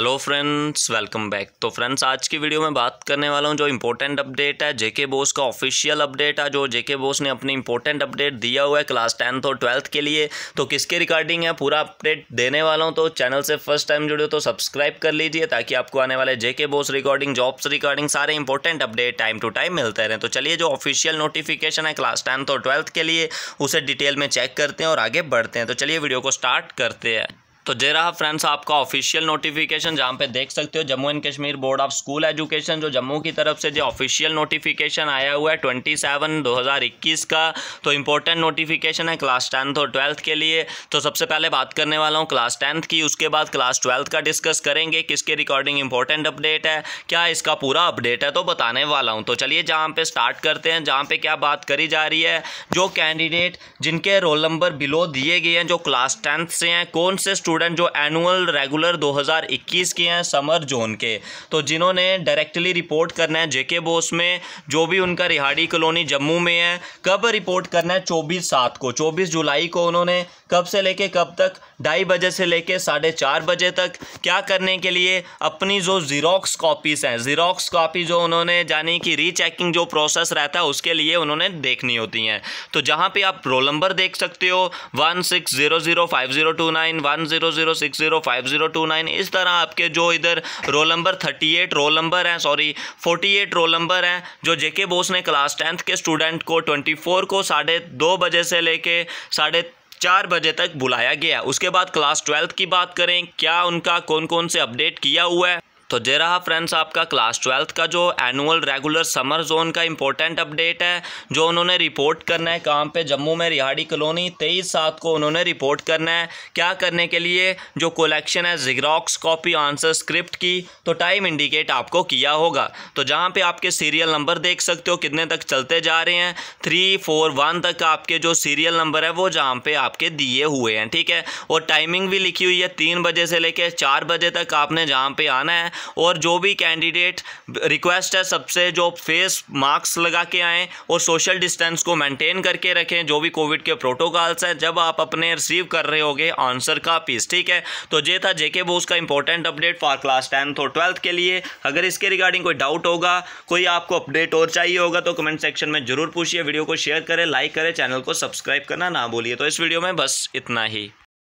hello friends welcome back तो friends आज की वीडियो में बात करने वाला हूं जो इम्पोर्टेंट अपडेट है जेके बोस का ऑफिशियल अपडेट है जो जेके बोस ने अपने इम्पोर्टेंट अपडेट दिया हुआ है क्लास टेंथ और ट्वेल्थ के लिए तो किसके रिगार्डिंग है पूरा अपडेट देने वाला हूं तो चैनल से फर्स्ट टाइम जुड़े हो तो सब्सक्राइब कर लीजिए ताकि आपको आने वाले JK BOSE regarding jobs regarding सारे important update time to time मिलते रहें तो चलिए जो ऑफिशियल नोटिफिकेशन है क्लास टेंथ और ट्वेल्थ के लिए उसे डिटेल में चेक करते हैं और आगे बढ़ते हैं तो चलिए वीडियो को स्टार्ट करते हैं तो जे रहा फ्रेंड्स आपका ऑफिशियल नोटिफिकेशन जहाँ पे देख सकते हो Jammu and Kashmir board of school education जो जम्मू की तरफ से जो ऑफिशियल नोटिफिकेशन आया हुआ है ट्वेंटी सेवन दो हज़ार इक्कीस का तो इंपॉर्टेंट नोटिफिकेशन है क्लास टेंथ और ट्वेल्थ के लिए तो सबसे पहले बात करने वाला हूँ क्लास टेंथ की उसके बाद क्लास ट्वेल्थ का डिस्कस करेंगे किसके रिकॉर्डिंग इंपॉर्टेंट अपडेट है क्या इसका पूरा अपडेट है तो बताने वाला हूँ तो चलिए जहाँ पर स्टार्ट करते हैं जहाँ पर क्या बात करी जा रही है जो कैंडिडेट जिनके रोल नंबर बिलो दिए गए हैं जो क्लास टेंथ से हैं कौन से स्टूडेंट जो एनुअल रेगुलर 2021 के हैं समर जोन के तो जिन्होंने डायरेक्टली रिपोर्ट करना है जेके बोस में जो भी उनका रिहाड़ी कॉलोनी जम्मू में है कब रिपोर्ट करना है चौबीस सात को चौबीस जुलाई को उन्होंने कब से लेके कब तक ढाई बजे से लेके साढ़े चार बजे तक क्या करने के लिए अपनी जो जीरोक्स कॉपीज़ हैं जीरोक्स कॉपी जो उन्होंने जानी कि रीचेकिंग जो प्रोसेस रहता है उसके लिए उन्होंने देखनी होती हैं तो जहाँ पे आप रोल नंबर देख सकते हो one six zero zero five zero two nine one zero zero zero six zero five zero two nine इस तरह आपके जो इधर roll number thirty eight roll number हैं sorry forty eight roll number हैं जो जेके बोस ने class tenth के स्टूडेंट को ट्वेंटी फोर को साढ़े दो बजे से लेके साढ़े चार बजे तक बुलाया गया उसके बाद क्लास ट्वेल्थ की बात करें क्या उनका कौन कौन से अपडेट किया हुआ है तो जे रहा फ्रेंड्स आपका क्लास ट्वेल्थ का जो एनुअल रेगुलर समर जोन का इंपॉर्टेंट अपडेट है जो उन्होंने रिपोर्ट करना है काम पे जम्मू में रिहाड़ी कॉलोनी तेईस सात को उन्होंने रिपोर्ट करना है क्या करने के लिए जो कलेक्शन है जिग्रॉक्स कॉपी आंसर स्क्रिप्ट की तो टाइम इंडिकेट आपको किया होगा तो जहाँ पर आपके सीरियल नंबर देख सकते हो कितने तक चलते जा रहे हैं थ्री फोर वन तक आपके जो सीरियल नंबर है वो जहाँ पर आपके दिए हुए हैं ठीक है और टाइमिंग भी लिखी हुई है तीन बजे से लेकर चार बजे तक आपने जहाँ पर आना है और जो भी कैंडिडेट रिक्वेस्ट है सबसे जो फेस मास्क लगा के आएँ और सोशल डिस्टेंस को मेंटेन करके रखें जो भी कोविड के प्रोटोकॉल्स हैं जब आप अपने रिसीव कर रहे होगे आंसर का पीस ठीक है तो ये था जेके बोस का important update for class tenth और ट्वेल्थ के लिए अगर इसके रिगार्डिंग कोई डाउट होगा कोई आपको अपडेट और चाहिए होगा तो कमेंट सेक्शन में जरूर पूछिए वीडियो को शेयर करें लाइक करें चैनल को सब्सक्राइब करना ना भूलिए तो इस वीडियो में बस इतना ही